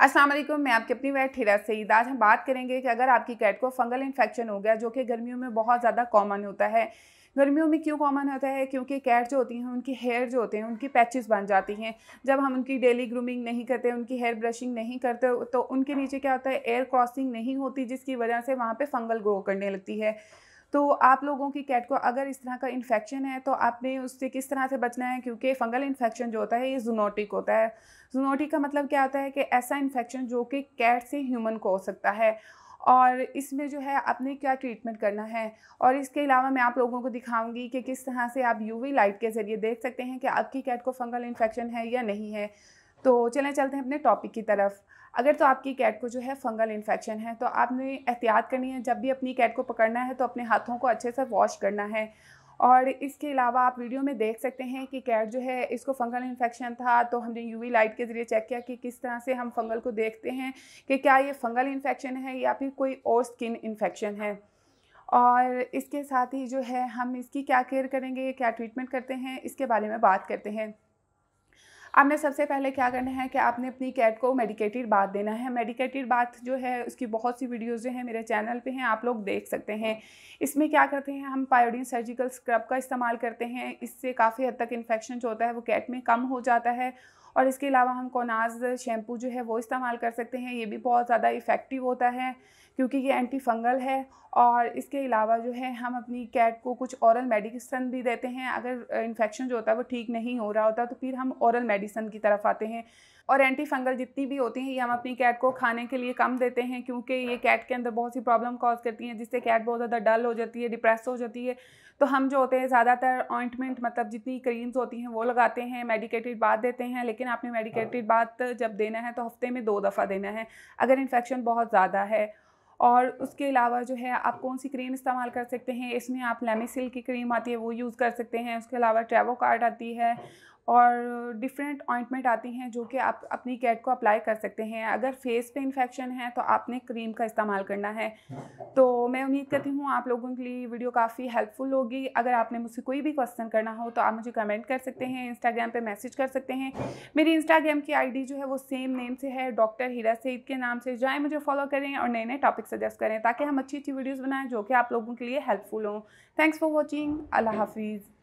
अस्सलाम वालेकुम मैं आपकी अपनी वैट ठेरा सईद आज हम बात करेंगे कि अगर आपकी कैट को फंगल इन्फेक्शन हो गया जो कि गर्मियों में बहुत ज़्यादा कॉमन होता है गर्मियों में क्यों कॉमन होता है क्योंकि कैट जो होती हैं उनकी हेयर जो होते हैं उनकी पैचेस बन जाती हैं जब हम उनकी डेली ग्रूमिंग नहीं करते उनकी हेयर ब्रशिंग नहीं करते तो उनके नीचे क्या होता है एयर क्रॉसिंग नहीं होती जिसकी वजह से वहाँ पर फंगल ग्रो करने लगती है तो आप लोगों की कैट को अगर इस तरह का इन्फेक्शन है तो आपने उससे किस तरह से बचना है क्योंकि फंगल इन्फेक्शन जो होता है ये जूनोटिक होता है जूनोटिक का मतलब क्या होता है कि ऐसा इन्फेक्शन जो कि कैट से ह्यूमन को हो सकता है और इसमें जो है आपने क्या ट्रीटमेंट करना है और इसके अलावा मैं आप लोगों को दिखाऊंगी कि किस तरह से आप यूवी लाइट के ज़रिए देख सकते हैं कि आपकी कैट को फंगल इन्फेक्शन है या नहीं है तो चलें चलते हैं अपने टॉपिक की तरफ अगर तो आपकी कैट को जो है फंगल इन्फेक्शन है तो आपने एहतियात करनी है जब भी अपनी कैट को पकड़ना है तो अपने हाथों को अच्छे से वॉश करना है और इसके अलावा आप वीडियो में देख सकते हैं कि कैट जो है इसको फंगल इन्फेक्शन था तो हमने यूवी लाइट के ज़रिए चेक किया कि किस तरह से हम फंगल को देखते हैं कि क्या ये फंगल इन्फेक्शन है या फिर कोई और स्किन इन्फेक्शन है और इसके साथ ही जो है हम इसकी क्या केयर करेंगे क्या ट्रीटमेंट करते हैं इसके बारे में बात करते हैं आपने सबसे पहले क्या करना है कि आपने अपनी कैट को मेडिकेटेड बात देना है मेडिकेटेड बात जो है उसकी बहुत सी वीडियोज़ जो हैं मेरे चैनल पर हैं आप लोग देख सकते हैं इसमें क्या करते हैं हम पायोडीन सर्जिकल स्क्रब का इस्तेमाल करते हैं इससे काफ़ी हद तक इन्फेक्शन जो होता है वो कैट में कम हो जाता है और इसके अलावा हम कोनाज शैम्पू जो है वो इस्तेमाल कर सकते हैं ये भी बहुत ज़्यादा इफ़ेक्टिव होता है क्योंकि ये एंटी फंगल है और इसके अलावा जो है हम अपनी कैट को कुछ औरल मेडिसिन भी देते हैं अगर इन्फेक्शन जो होता है वो ठीक नहीं हो रहा होता तो फिर हम औरल मेडिसिन मेडिसन की तरफ आते हैं और एंटी फंगल जितनी भी होती हैं ये हम अपनी कैट को खाने के लिए कम देते हैं क्योंकि ये कैट के अंदर बहुत सी प्रॉब्लम कॉज करती हैं जिससे कैट बहुत ज़्यादा डल हो जाती है डिप्रेस हो जाती है तो हम जो होते हैं ज़्यादातर ऑइंटमेंट मतलब जितनी क्रीम्स होती हैं वो लगाते हैं मेडिकेटेड बात देते हैं लेकिन आपने मेडिकेटेड हाँ। बात जब देना है तो हफ्ते में दो दफ़ा देना है अगर इन्फेक्शन बहुत ज़्यादा है और उसके अलावा जो है आप कौन सी क्रीम इस्तेमाल कर सकते हैं इसमें आप लेमिसिल की क्रीम आती है वो यूज़ कर सकते हैं उसके अलावा ट्रेवो कार्ड आती है और डिफरेंट ऑइंटमेंट आती हैं जो कि आप अपनी कैट को अप्लाई कर सकते हैं अगर फेस पे इन्फेक्शन है तो आपने क्रीम का इस्तेमाल करना है तो मैं उम्मीद करती हूँ आप लोगों के लिए वीडियो काफ़ी हेल्पफुल होगी अगर आपने मुझसे कोई भी क्वेश्चन करना हो तो आप मुझे कमेंट कर सकते हैं इंस्टाग्राम पर मैसेज कर सकते हैं मेरी इंस्टाग्राम की आई जो है वो सेम नेम से है डॉक्टर हीरा सईद के नाम से जाएँ मुझे फॉलो करें और नए नए टॉपिक सजेस्ट करें ताकि हम अच्छी अच्छी वीडियोज़ बनाएँ जो कि आप लोगों के लिए हेल्पफुल हों थैंक्स फॉर वॉचिंग अल्लाह हाफिज़